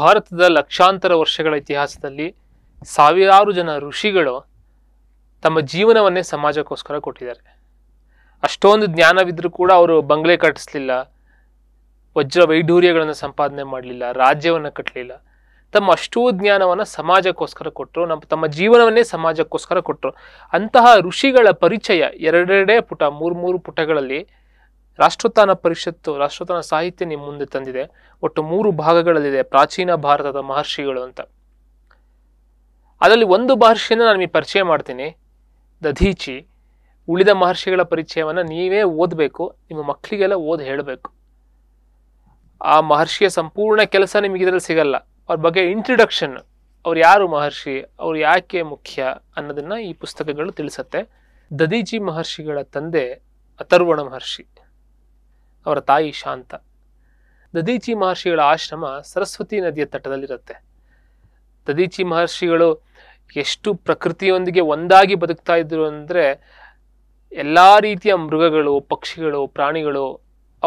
ಭಾರತದ ಲಕ್ಷಾಂತರ ವರ್ಷಗಳ ಇತಿಹಾಸದಲ್ಲಿ ಸಾವಿರಾರು ಜನ ಋಷಿಗಳು ತಮ್ಮ ಜೀವನವನ್ನೇ ಸಮಾಜಕ್ಕೋಸ್ಕರ ಕೊಟ್ಟಿದ್ದಾರೆ ಅಷ್ಟೊಂದು ಜ್ಞಾನವಿದ್ದರೂ ಕೂಡ ಅವರು ಬಂಗ್ಲೆ ಕಟ್ಟಿಸ್ಲಿಲ್ಲ ವಜ್ರ ವೈಢೂರ್ಯಗಳನ್ನು ಸಂಪಾದನೆ ಮಾಡಲಿಲ್ಲ ರಾಜ್ಯವನ್ನು ಕಟ್ಟಲಿಲ್ಲ ತಮ್ಮ ಅಷ್ಟೂ ಜ್ಞಾನವನ್ನು ಸಮಾಜಕ್ಕೋಸ್ಕರ ಕೊಟ್ಟರು ನಮ್ಮ ತಮ್ಮ ಜೀವನವನ್ನೇ ಸಮಾಜಕ್ಕೋಸ್ಕರ ಕೊಟ್ಟರು ಅಂತಹ ಋಷಿಗಳ ಪರಿಚಯ ಎರಡೆರಡೇ ಪುಟ ಮೂರು ಮೂರು ಪುಟಗಳಲ್ಲಿ ರಾಷ್ಟ್ರೋತ್ಥಾನ ಪರಿಷತ್ತು ರಾಷ್ಟ್ರೋತ್ಥಾನ ಸಾಹಿತ್ಯ ನಿಮ್ಮ ಮುಂದೆ ತಂದಿದೆ ಒಟ್ಟು ಮೂರು ಭಾಗಗಳಲ್ಲಿದೆ ಪ್ರಾಚೀನ ಭಾರತದ ಮಹರ್ಷಿಗಳು ಅಂತ ಅದರಲ್ಲಿ ಒಂದು ಮಹರ್ಷಿಯನ್ನು ನಾನು ನಿಮಗೆ ಪರಿಚಯ ಮಾಡ್ತೀನಿ ದಧೀಚಿ ಉಳಿದ ಮಹರ್ಷಿಗಳ ಪರಿಚಯವನ್ನು ನೀವೇ ಓದಬೇಕು ನಿಮ್ಮ ಮಕ್ಕಳಿಗೆಲ್ಲ ಓದಿ ಹೇಳಬೇಕು ಆ ಮಹರ್ಷಿಯ ಸಂಪೂರ್ಣ ಕೆಲಸ ನಿಮಗೆ ಇದರಲ್ಲಿ ಸಿಗಲ್ಲ ಅವ್ರ ಬಗ್ಗೆ ಇಂಟ್ರಡಕ್ಷನ್ ಅವ್ರು ಯಾರು ಮಹರ್ಷಿ ಅವ್ರು ಯಾಕೆ ಮುಖ್ಯ ಅನ್ನೋದನ್ನು ಈ ಪುಸ್ತಕಗಳು ತಿಳಿಸತ್ತೆ ದದೀಜಿ ಮಹರ್ಷಿಗಳ ತಂದೆ ಅಥರ್ವಣ ಮಹರ್ಷಿ ಅವರ ತಾಯಿ ಶಾಂತ ದದೀಚಿ ಮಹರ್ಷಿಗಳ ಆಶ್ರಮ ಸರಸ್ವತಿ ನದಿಯ ತಟದಲ್ಲಿರುತ್ತೆ ದದೀಚಿ ಮಹರ್ಷಿಗಳು ಎಷ್ಟು ಪ್ರಕೃತಿಯೊಂದಿಗೆ ಒಂದಾಗಿ ಬದುಕ್ತಾ ಇದ್ರು ಅಂದರೆ ಎಲ್ಲ ರೀತಿಯ ಮೃಗಗಳು ಪಕ್ಷಿಗಳು ಪ್ರಾಣಿಗಳು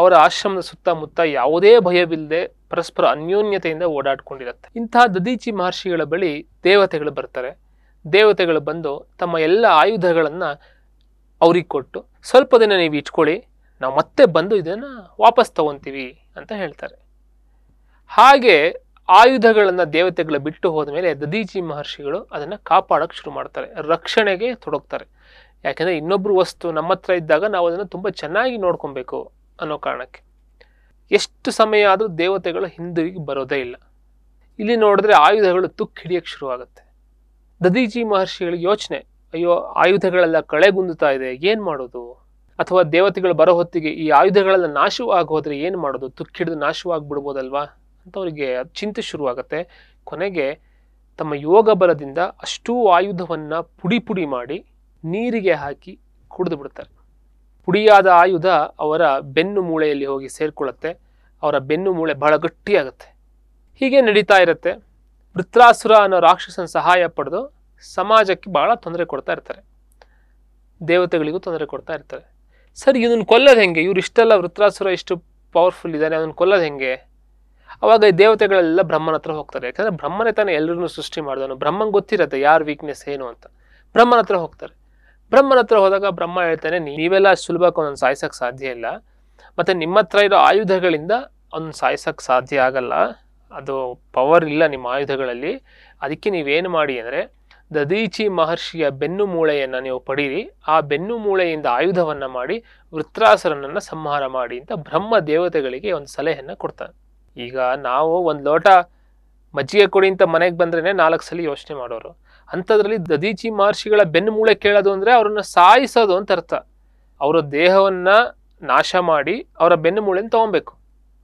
ಅವರ ಆಶ್ರಮದ ಸುತ್ತಮುತ್ತ ಯಾವುದೇ ಭಯವಿಲ್ಲದೆ ಪರಸ್ಪರ ಅನ್ಯೋನ್ಯತೆಯಿಂದ ಓಡಾಡ್ಕೊಂಡಿರುತ್ತೆ ಇಂತಹ ದದೀಚಿ ಮಹರ್ಷಿಗಳ ಬಳಿ ದೇವತೆಗಳು ಬರ್ತಾರೆ ದೇವತೆಗಳು ಬಂದು ತಮ್ಮ ಎಲ್ಲ ಆಯುಧಗಳನ್ನು ಅವ್ರಿಗೆ ಕೊಟ್ಟು ಸ್ವಲ್ಪ ದಿನ ನೀವು ಇಟ್ಕೊಳ್ಳಿ ನಾವು ಮತ್ತೆ ಬಂದು ಇದನ್ನು ವಾಪಸ್ ತಗೊತೀವಿ ಅಂತ ಹೇಳ್ತಾರೆ ಹಾಗೆ ಆಯುಧಗಳನ್ನು ದೇವತೆಗಳು ಬಿಟ್ಟು ಹೋದ ಮೇಲೆ ದದೀಜಿ ಮಹರ್ಷಿಗಳು ಅದನ್ನು ಕಾಪಾಡೋಕ್ಕೆ ಶುರು ಮಾಡ್ತಾರೆ ರಕ್ಷಣೆಗೆ ತೊಡಗ್ತಾರೆ ಯಾಕೆಂದರೆ ಇನ್ನೊಬ್ಬರು ವಸ್ತು ನಮ್ಮ ಹತ್ರ ಇದ್ದಾಗ ನಾವು ಅದನ್ನು ತುಂಬ ಚೆನ್ನಾಗಿ ನೋಡ್ಕೊಬೇಕು ಅನ್ನೋ ಕಾರಣಕ್ಕೆ ಎಷ್ಟು ಸಮಯ ಆದರೂ ದೇವತೆಗಳು ಹಿಂದಿರುಗಿ ಬರೋದೇ ಇಲ್ಲ ಇಲ್ಲಿ ನೋಡಿದ್ರೆ ಆಯುಧಗಳು ತುಕ್ಕು ಹಿಡಿಯೋಕ್ಕೆ ಶುರುವಾಗುತ್ತೆ ದದೀಜಿ ಮಹರ್ಷಿಗಳಿಗೆ ಯೋಚನೆ ಅಯ್ಯೋ ಆಯುಧಗಳೆಲ್ಲ ಕಳೆಗುಂದುತ್ತಾ ಇದೆ ಏನು ಮಾಡೋದು ಅಥವಾ ದೇವತೆಗಳು ಬರೋ ಹೊತ್ತಿಗೆ ಈ ಆಯುಧಗಳೆಲ್ಲ ನಾಶವೂ ಏನು ಮಾಡೋದು ತುಕ್ಕಿಡಿದು ಅಂತ ಅವರಿಗೆ ಚಿಂತೆ ಶುರುವಾಗುತ್ತೆ ಕೊನೆಗೆ ತಮ್ಮ ಯೋಗ ಬಲದಿಂದ ಅಷ್ಟೂ ಆಯುಧವನ್ನು ಪುಡಿ ಪುಡಿ ಮಾಡಿ ನೀರಿಗೆ ಹಾಕಿ ಕುಡಿದು ಬಿಡ್ತಾರೆ ಪುಡಿಯಾದ ಆಯುಧ ಅವರ ಬೆನ್ನು ಮೂಳೆಯಲ್ಲಿ ಹೋಗಿ ಸೇರಿಕೊಳ್ಳುತ್ತೆ ಅವರ ಬೆನ್ನು ಮೂಳೆ ಬಹಳ ಗಟ್ಟಿಯಾಗುತ್ತೆ ಹೀಗೆ ನಡೀತಾ ಇರುತ್ತೆ ವೃತ್ರಾಸುರ ಅನ್ನೋ ರಾಕ್ಷಸನ ಸಹಾಯ ಪಡೆದು ಸಮಾಜಕ್ಕೆ ಭಾಳ ತೊಂದರೆ ಕೊಡ್ತಾ ಇರ್ತಾರೆ ದೇವತೆಗಳಿಗೂ ತೊಂದರೆ ಕೊಡ್ತಾ ಇರ್ತಾರೆ ಸರಿ ಇದನ್ನು ಕೊಲ್ಲೋದು ಹೆಂಗೆ ಇವ್ರು ಇಷ್ಟೆಲ್ಲ ವೃತ್ರಾಸುರ ಇಷ್ಟು ಪವರ್ಫುಲ್ ಇದ್ದಾರೆ ಅದನ್ನು ಕೊಲ್ಲೋದು ಹೆಂಗೆ ಅವಾಗ ದೇವತೆಗಳೆಲ್ಲ ಬ್ರಹ್ಮನ ಹತ್ರ ಹೋಗ್ತಾರೆ ಯಾಕಂದರೆ ಬ್ರಹ್ಮನೇ ತಾನೇ ಎಲ್ಲರೂ ಸೃಷ್ಟಿ ಮಾಡಿದವನು ಬ್ರಹ್ಮಂಗೆ ಗೊತ್ತಿರತ್ತೆ ಯಾರು ವೀಕ್ನೆಸ್ ಏನು ಅಂತ ಬ್ರಹ್ಮನ ಹತ್ರ ಹೋಗ್ತಾರೆ ಬ್ರಹ್ಮನ ಹತ್ರ ಹೋದಾಗ ಬ್ರಹ್ಮ ಹೇಳ್ತಾನೆ ನೀವೆಲ್ಲ ಸುಲಭಕ್ಕೆ ಒಂದೊಂದು ಸಾಯಿಸೋಕ್ಕೆ ಸಾಧ್ಯ ಇಲ್ಲ ಮತ್ತು ನಿಮ್ಮ ಹತ್ರ ಇರೋ ಆಯುಧಗಳಿಂದ ಅವ್ನು ಸಾಯಿಸೋಕ್ಕೆ ಸಾಧ್ಯ ಆಗಲ್ಲ ಅದು ಪವರ್ ಇಲ್ಲ ನಿಮ್ಮ ಆಯುಧಗಳಲ್ಲಿ ಅದಕ್ಕೆ ನೀವೇನು ಮಾಡಿ ಅಂದರೆ ದದೀಚಿ ಮಹರ್ಷಿಯ ಬೆನ್ನು ಮೂಳೆಯನ್ನು ನೀವು ಪಡೀರಿ ಆ ಬೆನ್ನು ಮೂಳೆಯಿಂದ ಆಯುಧವನ್ನು ಮಾಡಿ ವೃತ್ರಾಸರನನ್ನು ಸಂಹಾರ ಮಾಡಿ ಅಂತ ಬ್ರಹ್ಮ ದೇವತೆಗಳಿಗೆ ಒಂದು ಸಲಹೆಯನ್ನು ಕೊಡ್ತಾನೆ ಈಗ ನಾವು ಒಂದು ಲೋಟ ಮಜ್ಜಿಗೆ ಕೊಡಿ ಅಂತ ಮನೆಗೆ ಬಂದ್ರೇ ನಾಲ್ಕು ಸಲ ಯೋಚನೆ ಮಾಡೋರು ಅಂಥದ್ರಲ್ಲಿ ದದೀಚಿ ಮಹರ್ಷಿಗಳ ಬೆನ್ನು ಮೂಳೆ ಕೇಳೋದು ಅಂದರೆ ಅವರನ್ನು ಸಾಯಿಸೋದು ಅಂತ ಅರ್ಥ ಅವರ ದೇಹವನ್ನು ನಾಶ ಮಾಡಿ ಅವರ ಬೆನ್ನು ಮೂಳೆನ ತೊಗೊಬೇಕು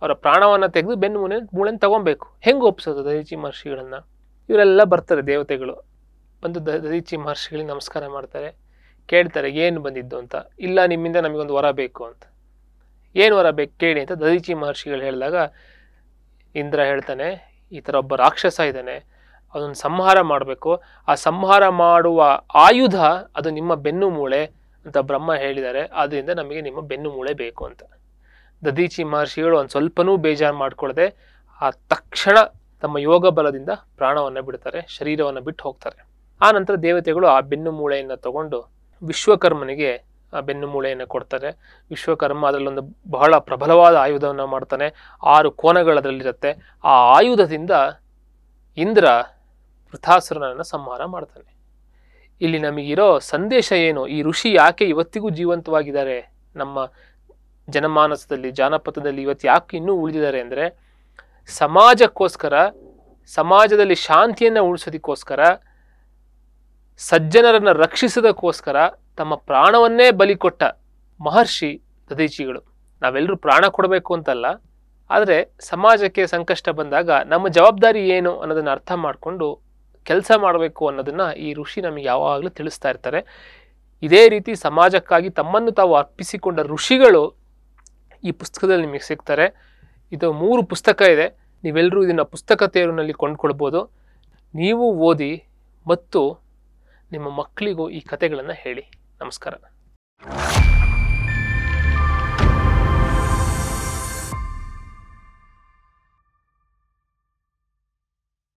ಅವರ ಪ್ರಾಣವನ್ನು ತೆಗೆದು ಬೆನ್ನು ಮೂಳೆ ಮೂಳೆನ ತೊಗೊಬೇಕು ಹೆಂಗೆ ಒಪ್ಸೋದು ದದೀಚಿ ಮಹರ್ಷಿಗಳನ್ನು ಇವರೆಲ್ಲ ಬರ್ತಾರೆ ದೇವತೆಗಳು ಬಂದು ದದೀಚಿ ಮಹರ್ಷಿಗಳಿಗೆ ನಮಸ್ಕಾರ ಮಾಡ್ತಾರೆ ಕೇಳ್ತಾರೆ ಏನು ಬಂದಿದ್ದು ಅಂತ ಇಲ್ಲ ನಿಮ್ಮಿಂದ ನಮಗೊಂದು ವರ ಬೇಕು ಅಂತ ಏನು ವರ ಬೇಕು ಕೇಳಿ ಅಂತ ದದೀಚಿ ಮಹರ್ಷಿಗಳು ಹೇಳಿದಾಗ ಇಂದ್ರ ಹೇಳ್ತಾನೆ ಈ ಥರ ಒಬ್ಬ ರಾಕ್ಷಸ ಇದ್ದಾನೆ ಅದನ್ನು ಸಂಹಾರ ಮಾಡಬೇಕು ಆ ಸಂಹಾರ ಮಾಡುವ ಆಯುಧ ಅದು ನಿಮ್ಮ ಬೆನ್ನು ಮೂಳೆ ಅಂತ ಬ್ರಹ್ಮ ಹೇಳಿದ್ದಾರೆ ಆದ್ದರಿಂದ ನಮಗೆ ನಿಮ್ಮ ಬೆನ್ನು ಮೂಳೆ ಬೇಕು ಅಂತ ದದೀಚಿ ಮಹರ್ಷಿಗಳು ಒಂದು ಸ್ವಲ್ಪನೂ ಬೇಜಾರು ಮಾಡಿಕೊಳ್ಳದೆ ಆ ತಕ್ಷಣ ತಮ್ಮ ಯೋಗ ಬಲದಿಂದ ಪ್ರಾಣವನ್ನು ಬಿಡ್ತಾರೆ ಶರೀರವನ್ನು ಬಿಟ್ಟು ಹೋಗ್ತಾರೆ ಆ ನಂತರ ದೇವತೆಗಳು ಆ ಬೆನ್ನು ಮೂಳೆಯನ್ನು ತಗೊಂಡು ವಿಶ್ವಕರ್ಮನಿಗೆ ಆ ಬೆನ್ನು ಮೂಳೆಯನ್ನು ಕೊಡ್ತಾರೆ ವಿಶ್ವಕರ್ಮ ಅದರಲ್ಲೊಂದು ಬಹಳ ಪ್ರಬಲವಾದ ಆಯುಧವನ್ನು ಮಾಡ್ತಾನೆ ಆರು ಕೋನಗಳು ಅದರಲ್ಲಿರುತ್ತೆ ಆ ಆಯುಧದಿಂದ ಇಂದ್ರ ವೃಥಾಸುರನನ್ನು ಸಂಹಾರ ಮಾಡ್ತಾನೆ ಇಲ್ಲಿ ನಮಗಿರೋ ಸಂದೇಶ ಏನು ಈ ಋಷಿ ಯಾಕೆ ಇವತ್ತಿಗೂ ಜೀವಂತವಾಗಿದ್ದಾರೆ ನಮ್ಮ ಜನಮಾನಸದಲ್ಲಿ ಜಾನಪದದಲ್ಲಿ ಇವತ್ತು ಯಾಕೆ ಇನ್ನೂ ಉಳಿದಿದ್ದಾರೆ ಅಂದರೆ ಸಮಾಜಕ್ಕೋಸ್ಕರ ಸಮಾಜದಲ್ಲಿ ಶಾಂತಿಯನ್ನು ಉಳಿಸೋದಕ್ಕೋಸ್ಕರ ಸಜ್ಜನರನ್ನು ರಕ್ಷಿಸದಕ್ಕೋಸ್ಕರ ತಮ್ಮ ಪ್ರಾಣವನ್ನೇ ಬಲಿ ಕೊಟ್ಟ ಮಹರ್ಷಿ ದದೀಚಿಗಳು ನಾವೆಲ್ಲರೂ ಪ್ರಾಣ ಕೊಡಬೇಕು ಅಂತಲ್ಲ ಆದರೆ ಸಮಾಜಕ್ಕೆ ಸಂಕಷ್ಟ ಬಂದಾಗ ನಮ್ಮ ಜವಾಬ್ದಾರಿ ಏನು ಅನ್ನೋದನ್ನು ಅರ್ಥ ಮಾಡಿಕೊಂಡು ಕೆಲಸ ಮಾಡಬೇಕು ಅನ್ನೋದನ್ನು ಈ ಋಷಿ ನಮಗೆ ಯಾವಾಗಲೂ ತಿಳಿಸ್ತಾ ಇರ್ತಾರೆ ಇದೇ ರೀತಿ ಸಮಾಜಕ್ಕಾಗಿ ತಮ್ಮನ್ನು ತಾವು ಅರ್ಪಿಸಿಕೊಂಡ ಋಷಿಗಳು ಈ ಪುಸ್ತಕದಲ್ಲಿ ನಿಮಗೆ ಸಿಗ್ತಾರೆ ಇದು ಮೂರು ಪುಸ್ತಕ ಇದೆ ನೀವೆಲ್ಲರೂ ಇದನ್ನು ಪುಸ್ತಕ ತೇರಿನಲ್ಲಿ ಕೊಂಡ್ಕೊಳ್ಬೋದು ನೀವು ಓದಿ ಮತ್ತು ನಿಮ್ಮ ಮಕ್ಕಳಿಗೂ ಈ ಕಥೆಗಳನ್ನು ಹೇಳಿ ನಮಸ್ಕಾರ